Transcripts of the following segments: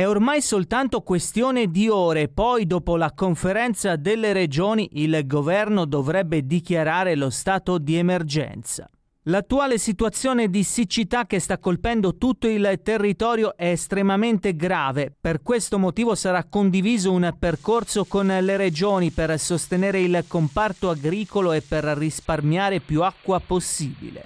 È ormai soltanto questione di ore, poi dopo la conferenza delle regioni il governo dovrebbe dichiarare lo stato di emergenza. L'attuale situazione di siccità che sta colpendo tutto il territorio è estremamente grave, per questo motivo sarà condiviso un percorso con le regioni per sostenere il comparto agricolo e per risparmiare più acqua possibile.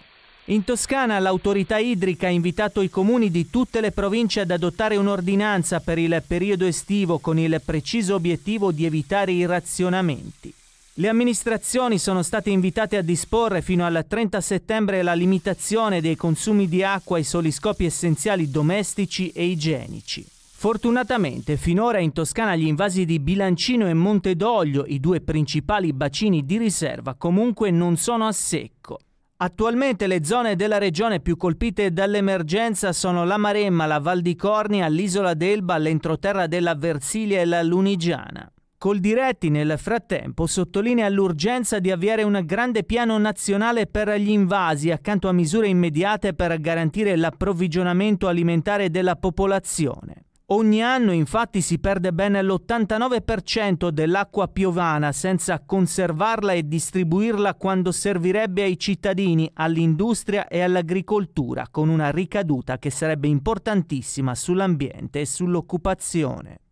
In Toscana l'autorità idrica ha invitato i comuni di tutte le province ad adottare un'ordinanza per il periodo estivo con il preciso obiettivo di evitare i razionamenti. Le amministrazioni sono state invitate a disporre fino al 30 settembre la limitazione dei consumi di acqua ai soli scopi essenziali domestici e igienici. Fortunatamente finora in Toscana gli invasi di Bilancino e Montedoglio, i due principali bacini di riserva, comunque non sono a secco. Attualmente le zone della regione più colpite dall'emergenza sono la Maremma, la Val di Cornia, l'isola d'Elba, l'entroterra della Versilia e la Lunigiana. Coldiretti nel frattempo sottolinea l'urgenza di avviare un grande piano nazionale per gli invasi accanto a misure immediate per garantire l'approvvigionamento alimentare della popolazione. Ogni anno infatti si perde ben l'89% dell'acqua piovana senza conservarla e distribuirla quando servirebbe ai cittadini, all'industria e all'agricoltura, con una ricaduta che sarebbe importantissima sull'ambiente e sull'occupazione.